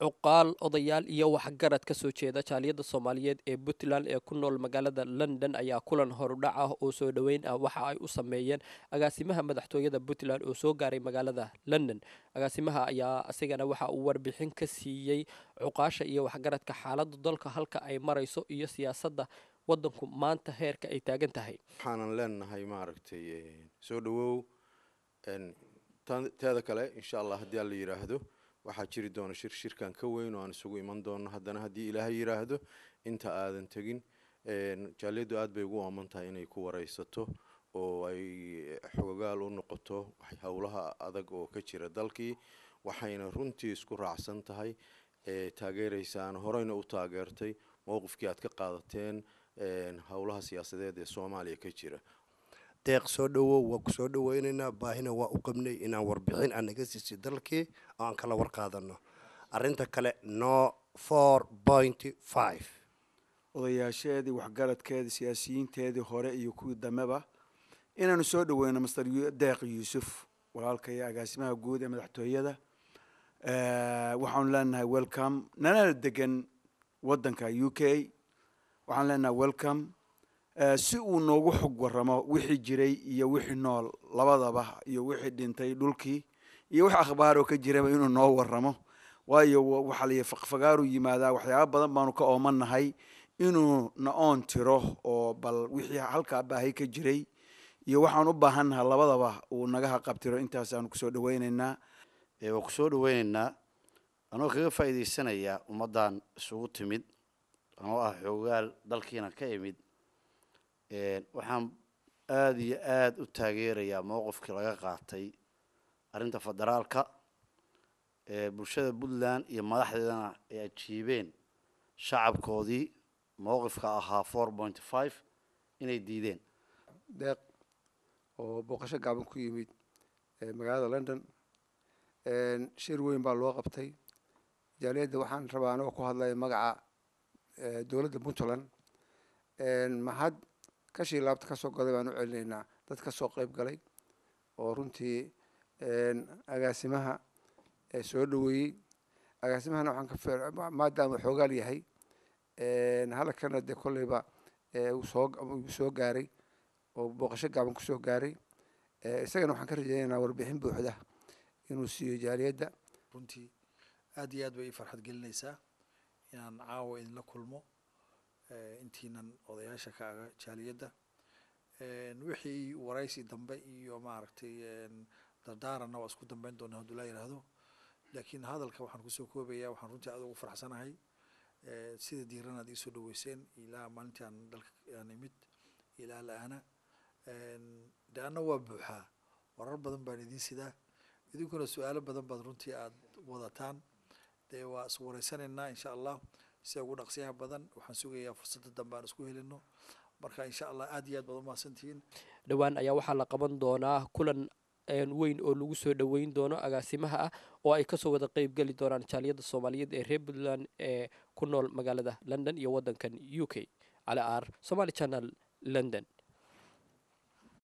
cuqaal odayaal iyo waxgarad kasoo jeeda jaaliyadda soomaaliyeed ee puntland ee ku nool magaalada london ayaa kulan horudhac ah oo soo dhoweyn ah waxa ay u sameeyeen agaasimaha madaxtooyada puntland oo soo gaaray magaalada london agaasimaha ayaa asigana waxa uu warbixin ka siiyey cuqaasha iyo waxgaradka xaaladda dalka halka ay marayso iyo siyaasadda wadanku maanta heerka ay taagan tahay waxaanan leenahay maaragtay eh, soo dhawow teeda kale insha allah haddii aan la yidhaahdo waxaa jiri doona shir shirkan ka weyn oo aan isugu iman doono haddana haddii ilaahay yidhaahdo inta aadan tegin jaaliyaddu aad bay ugu ooman tahay inay ku waraysato oo ay xogogaal u noqoto howlaha adag oo ka jira dalkii waxayna runtii isku raacsan tahay taageeraysaan horeyna u taageertay mowqifkii aad ka qaadateen howlaha siyaasadeed ee soomaaliya ka jira deeq soo dhowow waa ku soo dhaweynaynaa baahina waa u qabnay inaan warbixin aa naga siisay dalkii oo aan kala warqaadano arinta kale no four point five odayaasheedii waxgaradkeedii siyaasiyiinteedii hore iyo kuwii dambeba inaanu soo dhaweyno master deeq yuusuf walaalkaiyo agaasimaha guud ee madaxtooyada waxaanu leenahay welcome nana degan waddanka u k waxaan leenahay welcome Eh, si uu noogu xog waramo wixii jiray iyo wixii nool labadaba iyo wixii dhintay dhulkii iyo wax akhbaaroo ka jiraba inuu noo waramo waayo waxaa la yihi faqfagaaru yimaadaa waxyaaba badan baanu ka oomannahay inuu na-oon tiro oo bal wixii halkaa baahay ka jiray iyo waxaan u baahannaha labadaba uu naga haqabtiro intaasaanu kusoo dhaweyneynaa waan kusoo dhaweyneynaa anoo kaga faa'iidaysanayaa ummaddan isugu timid anoo ah xoogaal dalkiina ka imid waxaan aada iyo aada u taageerayaa mowqifkii laga qaatay arrinta federaalka bulshada puntland iyo madaxdeedana ay ajiibeen shacabkoodii mowqifka ahaa four point five inay diideen deeq oo booqasho gaaban ku yimid magaalada london shir weyn baa loo qabtay jaaliyadda waxaan rabaa anagoo ku hadlaya magaca dowladda puntland mahad kashii laabta kasoo goday baan u celinaynaa dad ka soo qeyb galay oo runtii agaasimaha soo dhoweeyey agaasimahana waxaan maadaama xoogaal yahay halakana dee kolleyba soogu soo gaaray oo booqasho gaaban kusoo gaaray isagana waxaan ka rajeynaynaa warbixin buuxda inuu siiyo jaaliyadda runtii aada iyo aad bay ii farxad gelinaysaa inaan caawa idinla kulmo intiinan odayaasha ka aga jaaliyadda wixii waraysi dambe iyo maaragtay dardaaranna waa isku dambeyn doonaa haduu laa yidhaahdo laakiin hadalka waxaan kusoo koobayaa waxaan runtii aad ugu faraxsanahay sida diiran aad iisoo dhaweyseen ilaa maalintii aan dalka aan imid ilaa la-aana de anna waa buuxaa warar badan baan idiin sidaa idinkuna su-aalo badan baad runtii aad wadataan dee waa iswareysanaynaa insha allah si ugu dhaqsiyaha badan waxaan sugayaa fursadda dambe aan isku helino marka insha allah aad iyo aad baad umahadsantihiin dhowaan ayaa waxaa la qaban doonaa kulan weyn oo lagu soo dhoweyn doono agaasimaha ah oo ay kasoo wada qeybgeli doonaan jaaliyadda soomaaliyeed ee reer puntland ee ku nool magaalada london iyo waddankan u k cali r somaali channel london